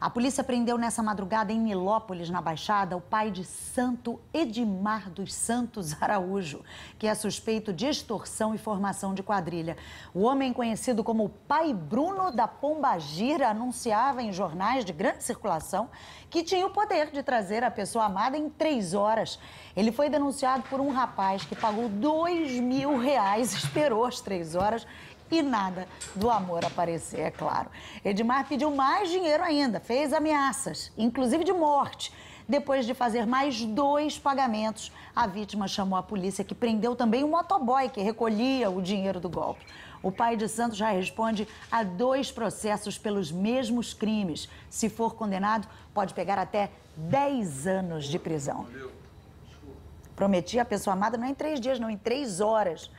A polícia prendeu nessa madrugada em Nilópolis, na Baixada, o pai de Santo Edmar dos Santos Araújo, que é suspeito de extorsão e formação de quadrilha. O homem conhecido como o pai Bruno da Pombagira anunciava em jornais de grande circulação que tinha o poder de trazer a pessoa amada em três horas. Ele foi denunciado por um rapaz que pagou dois mil reais, esperou as três horas e nada do amor aparecer, é claro. Edmar pediu mais dinheiro ainda, fez ameaças, inclusive de morte. Depois de fazer mais dois pagamentos, a vítima chamou a polícia, que prendeu também um motoboy que recolhia o dinheiro do golpe. O pai de Santos já responde a dois processos pelos mesmos crimes. Se for condenado, pode pegar até 10 anos de prisão. Prometi a pessoa amada não em três dias, não, em três horas.